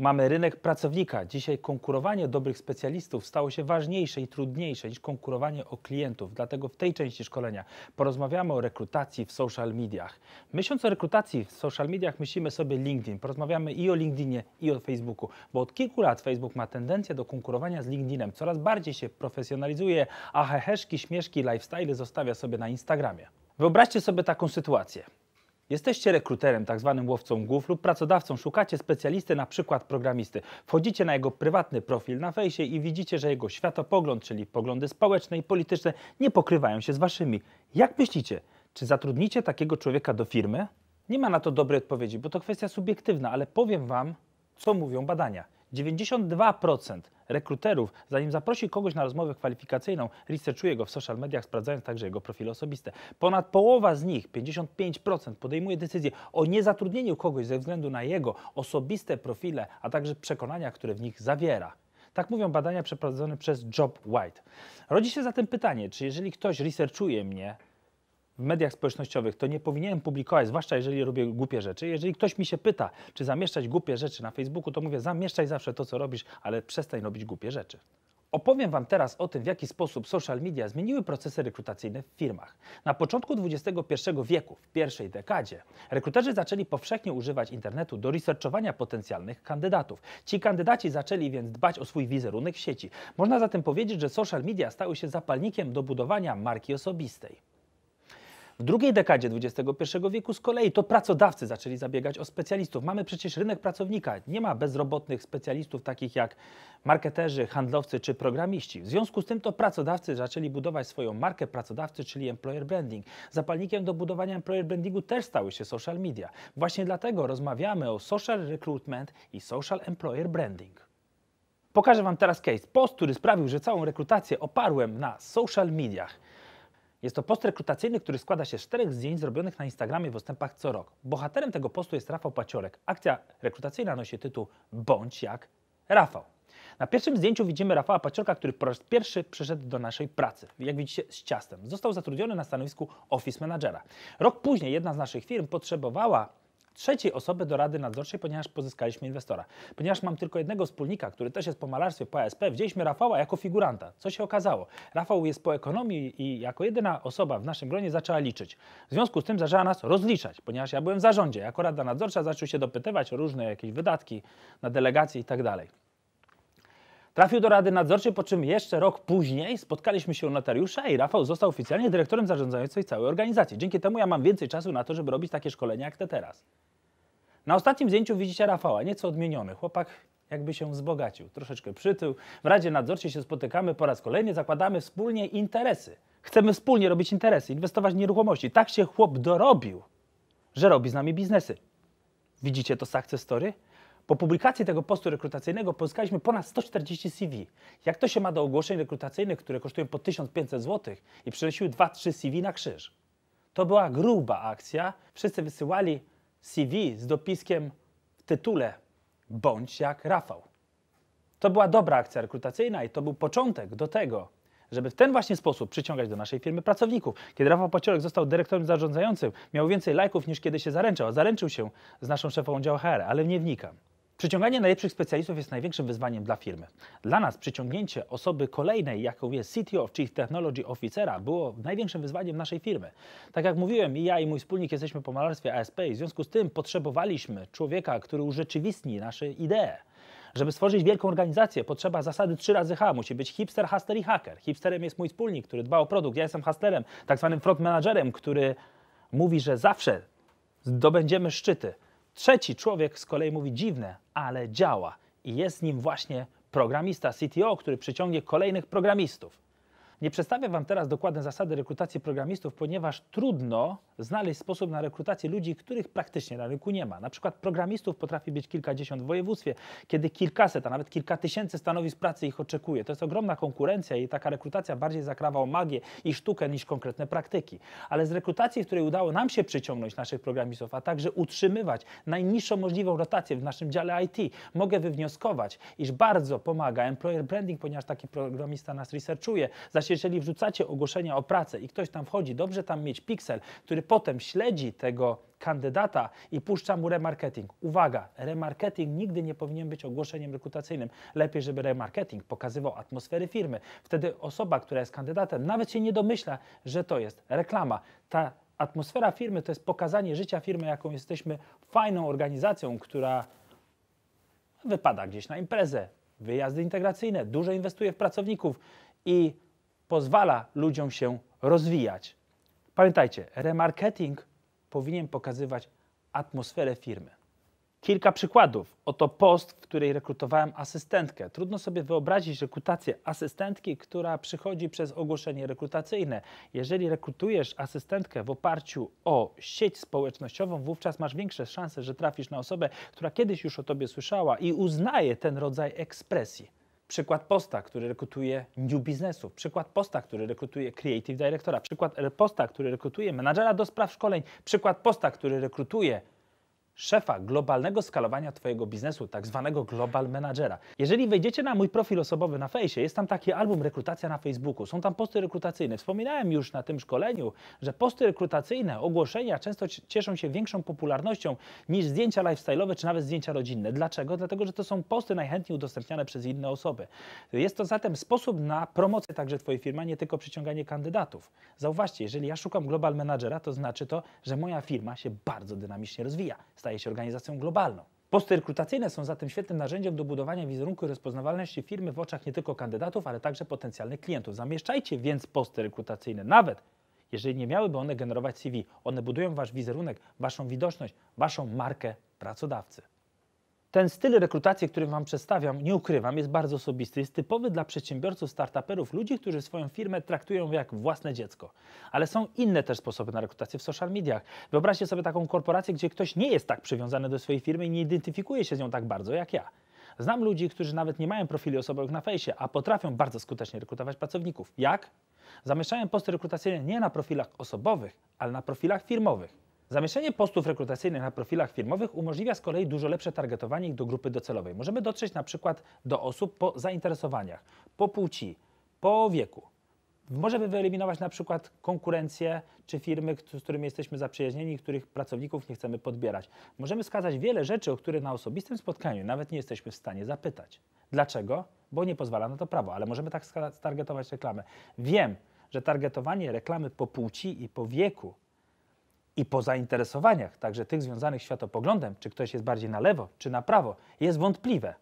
Mamy rynek pracownika. Dzisiaj konkurowanie dobrych specjalistów stało się ważniejsze i trudniejsze niż konkurowanie o klientów. Dlatego w tej części szkolenia porozmawiamy o rekrutacji w social mediach. Myśląc o rekrutacji w social mediach, myślimy sobie LinkedIn. Porozmawiamy i o LinkedInie, i o Facebooku, bo od kilku lat Facebook ma tendencję do konkurowania z LinkedInem. Coraz bardziej się profesjonalizuje, a heheszki, śmieszki, lifestyle zostawia sobie na Instagramie. Wyobraźcie sobie taką sytuację. Jesteście rekruterem, tak zwanym łowcą głów lub pracodawcą, szukacie specjalisty, na przykład programisty. Wchodzicie na jego prywatny profil na fejsie i widzicie, że jego światopogląd, czyli poglądy społeczne i polityczne nie pokrywają się z waszymi. Jak myślicie, czy zatrudnicie takiego człowieka do firmy? Nie ma na to dobrej odpowiedzi, bo to kwestia subiektywna, ale powiem wam, co mówią badania. 92% rekruterów, zanim zaprosi kogoś na rozmowę kwalifikacyjną, researchuje go w social mediach, sprawdzając także jego profile osobiste. Ponad połowa z nich, 55%, podejmuje decyzję o niezatrudnieniu kogoś ze względu na jego osobiste profile, a także przekonania, które w nich zawiera. Tak mówią badania przeprowadzone przez Job White. Rodzi się zatem pytanie, czy jeżeli ktoś researchuje mnie, w mediach społecznościowych, to nie powinienem publikować, zwłaszcza jeżeli robię głupie rzeczy. Jeżeli ktoś mi się pyta, czy zamieszczać głupie rzeczy na Facebooku, to mówię, zamieszczaj zawsze to, co robisz, ale przestań robić głupie rzeczy. Opowiem Wam teraz o tym, w jaki sposób social media zmieniły procesy rekrutacyjne w firmach. Na początku XXI wieku, w pierwszej dekadzie, rekruterzy zaczęli powszechnie używać internetu do researchowania potencjalnych kandydatów. Ci kandydaci zaczęli więc dbać o swój wizerunek w sieci. Można zatem powiedzieć, że social media stały się zapalnikiem do budowania marki osobistej. W drugiej dekadzie XXI wieku z kolei to pracodawcy zaczęli zabiegać o specjalistów. Mamy przecież rynek pracownika. Nie ma bezrobotnych specjalistów takich jak marketerzy, handlowcy czy programiści. W związku z tym to pracodawcy zaczęli budować swoją markę pracodawcy, czyli employer branding. Zapalnikiem do budowania employer brandingu też stały się social media. Właśnie dlatego rozmawiamy o social recruitment i social employer branding. Pokażę Wam teraz case, post, który sprawił, że całą rekrutację oparłem na social mediach. Jest to post rekrutacyjny, który składa się z czterech zdjęć zrobionych na Instagramie w odstępach co rok. Bohaterem tego postu jest Rafał Paciorek. Akcja rekrutacyjna nosi tytuł Bądź jak Rafał. Na pierwszym zdjęciu widzimy Rafała Paciorka, który po raz pierwszy przyszedł do naszej pracy. Jak widzicie, z ciastem. Został zatrudniony na stanowisku office managera. Rok później jedna z naszych firm potrzebowała trzeciej osoby do Rady Nadzorczej, ponieważ pozyskaliśmy inwestora. Ponieważ mam tylko jednego wspólnika, który też jest po malarstwie, po ASP, wzięliśmy Rafała jako figuranta. Co się okazało? Rafał jest po ekonomii i jako jedyna osoba w naszym gronie zaczęła liczyć. W związku z tym zaczęła nas rozliczać, ponieważ ja byłem w zarządzie. Jako Rada Nadzorcza zaczął się dopytywać o różne jakieś wydatki na delegacje i tak dalej. Trafił do Rady Nadzorczej, po czym jeszcze rok później spotkaliśmy się u notariusza i Rafał został oficjalnie dyrektorem zarządzającej całej organizacji. Dzięki temu ja mam więcej czasu na to, żeby robić takie szkolenia jak te teraz. Na ostatnim zdjęciu widzicie Rafała, nieco odmieniony. Chłopak jakby się wzbogacił, troszeczkę przytył. W Radzie Nadzorczej się spotykamy po raz kolejny, zakładamy wspólnie interesy. Chcemy wspólnie robić interesy, inwestować w nieruchomości. Tak się chłop dorobił, że robi z nami biznesy. Widzicie to success story? Po publikacji tego postu rekrutacyjnego pozyskaliśmy ponad 140 CV. Jak to się ma do ogłoszeń rekrutacyjnych, które kosztują po 1500 zł i przynosiły 2-3 CV na krzyż? To była gruba akcja. Wszyscy wysyłali CV z dopiskiem w tytule Bądź jak Rafał. To była dobra akcja rekrutacyjna i to był początek do tego, żeby w ten właśnie sposób przyciągać do naszej firmy pracowników. Kiedy Rafał Paciorek został dyrektorem zarządzającym, miał więcej lajków niż kiedy się zaręczał, zaręczył się z naszą szefową działu HR, ale nie wnikam. Przyciąganie najlepszych specjalistów jest największym wyzwaniem dla firmy. Dla nas przyciągnięcie osoby kolejnej, jaką jest CTO, Chief Technology Officera, było największym wyzwaniem naszej firmy. Tak jak mówiłem, i ja i mój wspólnik jesteśmy po malarstwie ASP i w związku z tym potrzebowaliśmy człowieka, który urzeczywistni nasze idee. Żeby stworzyć wielką organizację, potrzeba zasady 3 razy H. Musi być hipster, haster i hacker. Hipsterem jest mój wspólnik, który dba o produkt. Ja jestem hasterem, tak zwanym front managerem, który mówi, że zawsze zdobędziemy szczyty. Trzeci człowiek z kolei mówi dziwne, ale działa i jest nim właśnie programista CTO, który przyciągnie kolejnych programistów. Nie przedstawię Wam teraz dokładne zasady rekrutacji programistów, ponieważ trudno znaleźć sposób na rekrutację ludzi, których praktycznie na rynku nie ma. Na przykład programistów potrafi być kilkadziesiąt w województwie, kiedy kilkaset, a nawet kilka tysięcy stanowisk pracy ich oczekuje. To jest ogromna konkurencja i taka rekrutacja bardziej zakrawa o magię i sztukę niż konkretne praktyki. Ale z rekrutacji, w której udało nam się przyciągnąć naszych programistów, a także utrzymywać najniższą możliwą rotację w naszym dziale IT, mogę wywnioskować, iż bardzo pomaga employer branding, ponieważ taki programista nas researchuje, zaś jeżeli wrzucacie ogłoszenia o pracę i ktoś tam wchodzi, dobrze tam mieć piksel, który potem śledzi tego kandydata i puszcza mu remarketing. Uwaga, remarketing nigdy nie powinien być ogłoszeniem rekrutacyjnym. Lepiej, żeby remarketing pokazywał atmosferę firmy. Wtedy osoba, która jest kandydatem, nawet się nie domyśla, że to jest reklama. Ta atmosfera firmy to jest pokazanie życia firmy, jaką jesteśmy fajną organizacją, która wypada gdzieś na imprezę, wyjazdy integracyjne, dużo inwestuje w pracowników i pozwala ludziom się rozwijać. Pamiętajcie, remarketing powinien pokazywać atmosferę firmy. Kilka przykładów. Oto post, w której rekrutowałem asystentkę. Trudno sobie wyobrazić rekrutację asystentki, która przychodzi przez ogłoszenie rekrutacyjne. Jeżeli rekrutujesz asystentkę w oparciu o sieć społecznościową, wówczas masz większe szanse, że trafisz na osobę, która kiedyś już o tobie słyszała i uznaje ten rodzaj ekspresji. Przykład posta, który rekrutuje new biznesu, przykład posta, który rekrutuje creative directora, przykład posta, który rekrutuje menadżera do spraw szkoleń, przykład posta, który rekrutuje szefa globalnego skalowania Twojego biznesu, tak zwanego global managera. Jeżeli wejdziecie na mój profil osobowy na fejsie, jest tam taki album rekrutacja na Facebooku, są tam posty rekrutacyjne. Wspominałem już na tym szkoleniu, że posty rekrutacyjne, ogłoszenia często cieszą się większą popularnością niż zdjęcia lifestyle'owe czy nawet zdjęcia rodzinne. Dlaczego? Dlatego, że to są posty najchętniej udostępniane przez inne osoby. Jest to zatem sposób na promocję także Twojej firmy, nie tylko przyciąganie kandydatów. Zauważcie, jeżeli ja szukam global managera, to znaczy to, że moja firma się bardzo dynamicznie rozwija staje się organizacją globalną. Posty rekrutacyjne są zatem świetnym narzędziem do budowania wizerunku i rozpoznawalności firmy w oczach nie tylko kandydatów, ale także potencjalnych klientów. Zamieszczajcie więc posty rekrutacyjne, nawet jeżeli nie miałyby one generować CV. One budują wasz wizerunek, waszą widoczność, waszą markę pracodawcy. Ten styl rekrutacji, który Wam przedstawiam, nie ukrywam, jest bardzo osobisty. Jest typowy dla przedsiębiorców, startuperów, ludzi, którzy swoją firmę traktują jak własne dziecko. Ale są inne też sposoby na rekrutację w social mediach. Wyobraźcie sobie taką korporację, gdzie ktoś nie jest tak przywiązany do swojej firmy i nie identyfikuje się z nią tak bardzo jak ja. Znam ludzi, którzy nawet nie mają profili osobowych na fejsie, a potrafią bardzo skutecznie rekrutować pracowników. Jak? Zamieszczają posty rekrutacyjne nie na profilach osobowych, ale na profilach firmowych. Zamieszczenie postów rekrutacyjnych na profilach firmowych umożliwia z kolei dużo lepsze targetowanie ich do grupy docelowej. Możemy dotrzeć na przykład do osób po zainteresowaniach, po płci, po wieku. Możemy wyeliminować na przykład konkurencję czy firmy, z którymi jesteśmy zaprzyjaźnieni, których pracowników nie chcemy podbierać. Możemy wskazać wiele rzeczy, o które na osobistym spotkaniu nawet nie jesteśmy w stanie zapytać. Dlaczego? Bo nie pozwala na to prawo, ale możemy tak targetować reklamę. Wiem, że targetowanie reklamy po płci i po wieku i po zainteresowaniach, także tych związanych światopoglądem, czy ktoś jest bardziej na lewo, czy na prawo, jest wątpliwe,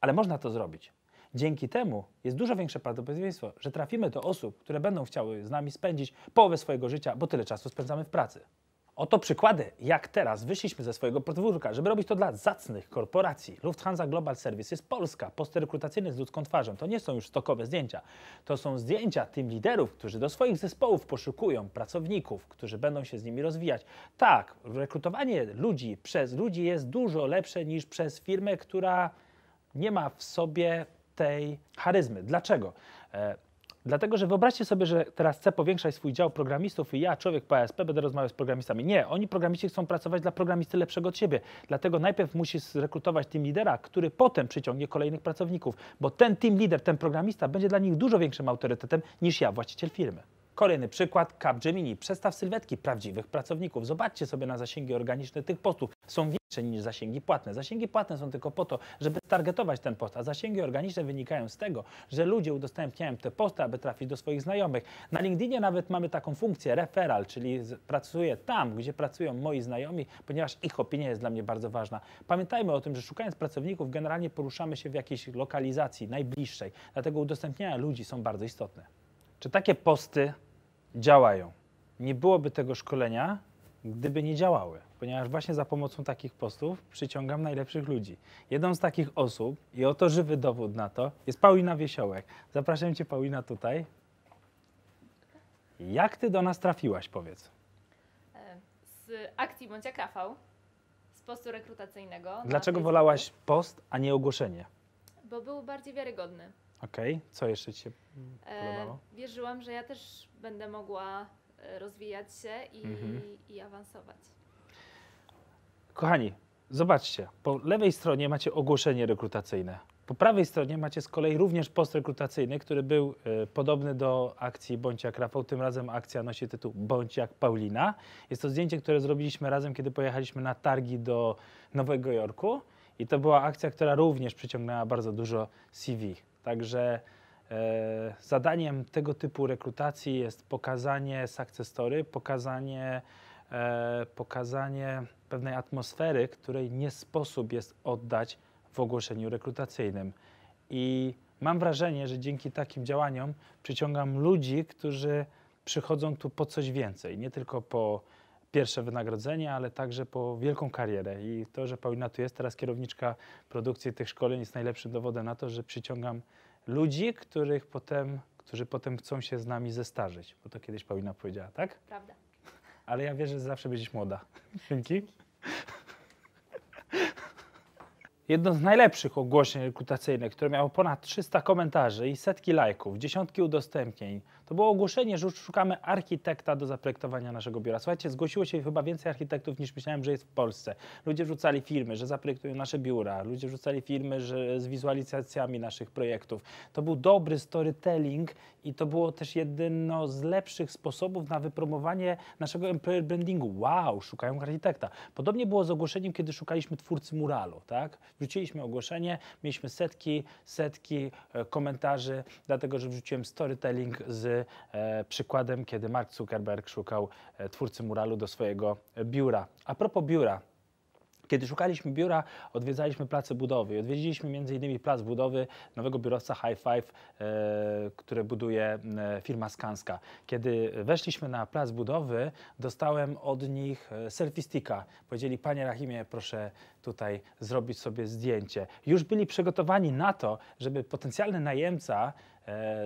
ale można to zrobić. Dzięki temu jest dużo większe prawdopodobieństwo, że trafimy do osób, które będą chciały z nami spędzić połowę swojego życia, bo tyle czasu spędzamy w pracy. Oto przykłady, jak teraz wyszliśmy ze swojego podwórka, żeby robić to dla zacnych korporacji. Lufthansa Global Service jest Polska, post rekrutacyjny z ludzką twarzą. To nie są już stokowe zdjęcia. To są zdjęcia tym liderów, którzy do swoich zespołów poszukują pracowników, którzy będą się z nimi rozwijać. Tak, rekrutowanie ludzi przez ludzi jest dużo lepsze niż przez firmę, która nie ma w sobie tej charyzmy. Dlaczego? E, Dlatego, że wyobraźcie sobie, że teraz chcę powiększać swój dział programistów i ja, człowiek PSP, będę rozmawiał z programistami. Nie, oni programiści chcą pracować dla programisty lepszego od siebie. Dlatego najpierw musi zrekrutować team lidera, który potem przyciągnie kolejnych pracowników, bo ten team lider, ten programista będzie dla nich dużo większym autorytetem niż ja, właściciel firmy. Kolejny przykład, Capgemini, przestaw sylwetki prawdziwych pracowników. Zobaczcie sobie na zasięgi organiczne tych postów. Są większe niż zasięgi płatne. Zasięgi płatne są tylko po to, żeby targetować ten post, a zasięgi organiczne wynikają z tego, że ludzie udostępniają te posty, aby trafić do swoich znajomych. Na LinkedInie nawet mamy taką funkcję referral, czyli pracuję tam, gdzie pracują moi znajomi, ponieważ ich opinia jest dla mnie bardzo ważna. Pamiętajmy o tym, że szukając pracowników generalnie poruszamy się w jakiejś lokalizacji najbliższej, dlatego udostępniania ludzi są bardzo istotne. Czy takie posty działają. Nie byłoby tego szkolenia, gdyby nie działały, ponieważ właśnie za pomocą takich postów przyciągam najlepszych ludzi. Jedną z takich osób, i oto żywy dowód na to, jest Paulina Wiesiołek. Zapraszam Cię, Paulina, tutaj. Jak Ty do nas trafiłaś, powiedz? Z akcji Bądź jak Rafał, z postu rekrutacyjnego. Dlaczego wolałaś post, a nie ogłoszenie? Bo był bardziej wiarygodny. Okej, okay. co jeszcze Ci się e, podobało? E, wierzyłam, że ja też będę mogła e, rozwijać się i, mhm. i awansować. Kochani, zobaczcie, po lewej stronie macie ogłoszenie rekrutacyjne. Po prawej stronie macie z kolei również post rekrutacyjny, który był y, podobny do akcji Bądź jak Rafał. Tym razem akcja nosi tytuł Bądź jak Paulina. Jest to zdjęcie, które zrobiliśmy razem, kiedy pojechaliśmy na targi do Nowego Jorku. I to była akcja, która również przyciągnęła bardzo dużo CV. Także e, zadaniem tego typu rekrutacji jest pokazanie success story, pokazanie, e, pokazanie pewnej atmosfery, której nie sposób jest oddać w ogłoszeniu rekrutacyjnym. I mam wrażenie, że dzięki takim działaniom przyciągam ludzi, którzy przychodzą tu po coś więcej, nie tylko po pierwsze wynagrodzenie, ale także po wielką karierę. I to, że Paulina tu jest teraz kierowniczka produkcji tych szkoleń jest najlepszym dowodem na to, że przyciągam ludzi, których potem, którzy potem chcą się z nami zestarzyć. Bo to kiedyś Paulina powiedziała, tak? Prawda. Ale ja wierzę, że zawsze będziesz młoda. Dzięki. Jedno z najlepszych ogłoszeń rekrutacyjnych, które miało ponad 300 komentarzy i setki lajków, dziesiątki udostępnień, to było ogłoszenie, że szukamy architekta do zaprojektowania naszego biura. Słuchajcie, zgłosiło się chyba więcej architektów niż myślałem, że jest w Polsce. Ludzie wrzucali filmy, że zaprojektują nasze biura, ludzie wrzucali filmy że z wizualizacjami naszych projektów. To był dobry storytelling i to było też jedno z lepszych sposobów na wypromowanie naszego employer brandingu. Wow, szukają architekta. Podobnie było z ogłoszeniem, kiedy szukaliśmy twórcy muralu, tak? Wrzuciliśmy ogłoszenie, mieliśmy setki, setki e, komentarzy, dlatego że wrzuciłem storytelling z e, przykładem, kiedy Mark Zuckerberg szukał e, twórcy muralu do swojego biura. A propos biura, kiedy szukaliśmy biura, odwiedzaliśmy place budowy. Odwiedziliśmy m.in. plac budowy nowego biurowca High Five, e, które buduje e, firma Skanska. Kiedy weszliśmy na plac budowy, dostałem od nich e, sticka. Powiedzieli, panie Rahimie, proszę tutaj zrobić sobie zdjęcie. Już byli przygotowani na to, żeby potencjalny najemca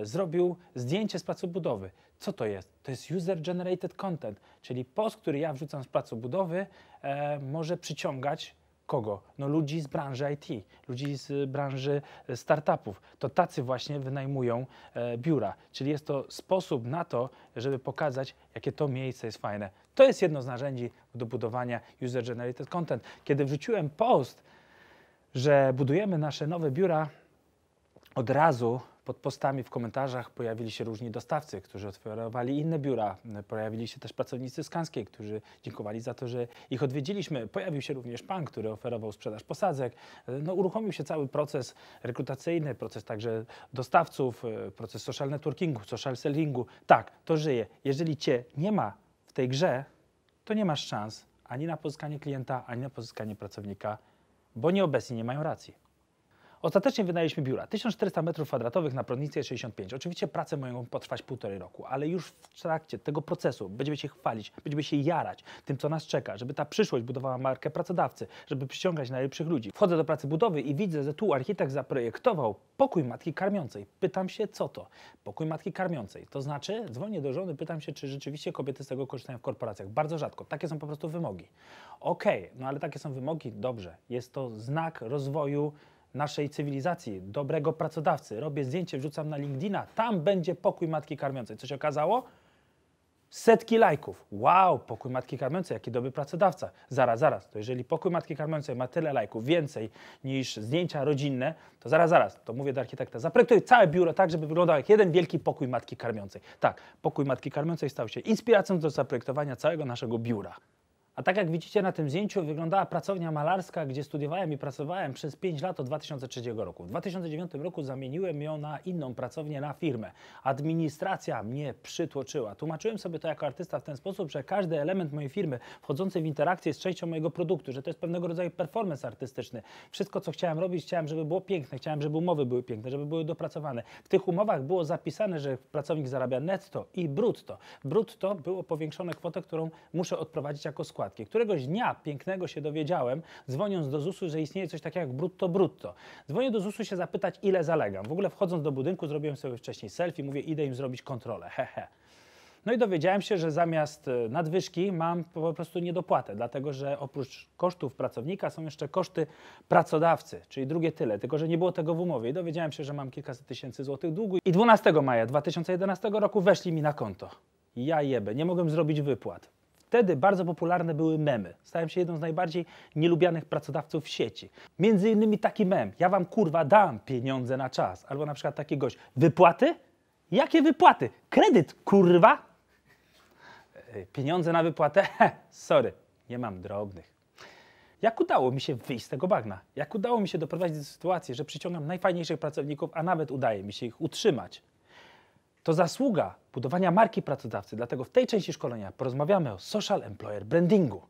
zrobił zdjęcie z placu budowy. Co to jest? To jest user-generated content, czyli post, który ja wrzucam z placu budowy, e, może przyciągać kogo? No ludzi z branży IT, ludzi z branży e, startupów. To tacy właśnie wynajmują e, biura. Czyli jest to sposób na to, żeby pokazać, jakie to miejsce jest fajne. To jest jedno z narzędzi do budowania user-generated content. Kiedy wrzuciłem post, że budujemy nasze nowe biura, od razu pod postami w komentarzach pojawili się różni dostawcy, którzy otworowali inne biura. Pojawili się też pracownicy Skanskiej, którzy dziękowali za to, że ich odwiedziliśmy. Pojawił się również pan, który oferował sprzedaż posadzek. No, uruchomił się cały proces rekrutacyjny, proces także dostawców, e, proces social networkingu, social sellingu. Tak, to żyje. Jeżeli cię nie ma w tej grze, to nie masz szans ani na pozyskanie klienta, ani na pozyskanie pracownika, bo nieobecni nie mają racji. Ostatecznie wynajęliśmy biura 1400 m2 na Pronicy 65. Oczywiście prace mają potrwać półtorej roku, ale już w trakcie tego procesu będziemy się chwalić, będziemy się jarać tym, co nas czeka, żeby ta przyszłość budowała markę pracodawcy, żeby przyciągać najlepszych ludzi. Wchodzę do pracy budowy i widzę, że tu architekt zaprojektował pokój matki karmiącej. Pytam się, co to? Pokój matki karmiącej. To znaczy, dzwonię do żony, pytam się, czy rzeczywiście kobiety z tego korzystają w korporacjach. Bardzo rzadko. Takie są po prostu wymogi. Okej, okay, no ale takie są wymogi, dobrze. Jest to znak rozwoju naszej cywilizacji, dobrego pracodawcy. Robię zdjęcie, wrzucam na LinkedIna, tam będzie pokój matki karmiącej. Co się okazało? Setki lajków. Wow, pokój matki karmiącej, jaki dobry pracodawca. Zaraz, zaraz, to jeżeli pokój matki karmiącej ma tyle lajków, więcej niż zdjęcia rodzinne, to zaraz, zaraz, to mówię do architekta, zaprojektuj całe biuro tak, żeby wyglądał jak jeden wielki pokój matki karmiącej. Tak, pokój matki karmiącej stał się inspiracją do zaprojektowania całego naszego biura. A tak jak widzicie na tym zdjęciu, wyglądała pracownia malarska, gdzie studiowałem i pracowałem przez 5 lat od 2003 roku. W 2009 roku zamieniłem ją na inną pracownię, na firmę. Administracja mnie przytłoczyła. Tłumaczyłem sobie to jako artysta w ten sposób, że każdy element mojej firmy wchodzący w interakcję z częścią mojego produktu, że to jest pewnego rodzaju performance artystyczny. Wszystko, co chciałem robić, chciałem, żeby było piękne, chciałem, żeby umowy były piękne, żeby były dopracowane. W tych umowach było zapisane, że pracownik zarabia netto i brutto. Brutto było powiększone kwotę, którą muszę odprowadzić jako skład składki. Któregoś dnia pięknego się dowiedziałem, dzwoniąc do ZUS-u, że istnieje coś takiego jak brutto brutto. Dzwonię do ZUS-u się zapytać, ile zalegam. W ogóle wchodząc do budynku zrobiłem sobie wcześniej selfie, mówię, idę im zrobić kontrolę, hehe. He. No i dowiedziałem się, że zamiast e, nadwyżki mam po prostu niedopłatę, dlatego że oprócz kosztów pracownika są jeszcze koszty pracodawcy, czyli drugie tyle, tylko że nie było tego w umowie. I dowiedziałem się, że mam kilkaset tysięcy złotych długu. I 12 maja 2011 roku weszli mi na konto. Ja jebę, nie mogłem zrobić wypłat. Wtedy bardzo popularne były memy. Stałem się jedną z najbardziej nielubianych pracodawców w sieci. Między innymi taki mem, ja wam kurwa dam pieniądze na czas. Albo na przykład taki gość, wypłaty? Jakie wypłaty? Kredyt, kurwa! E, pieniądze na wypłatę? Sorry, nie mam drobnych. Jak udało mi się wyjść z tego bagna? Jak udało mi się doprowadzić do sytuacji, że przyciągam najfajniejszych pracowników, a nawet udaje mi się ich utrzymać? to zasługa budowania marki pracodawcy. Dlatego w tej części szkolenia porozmawiamy o social employer brandingu.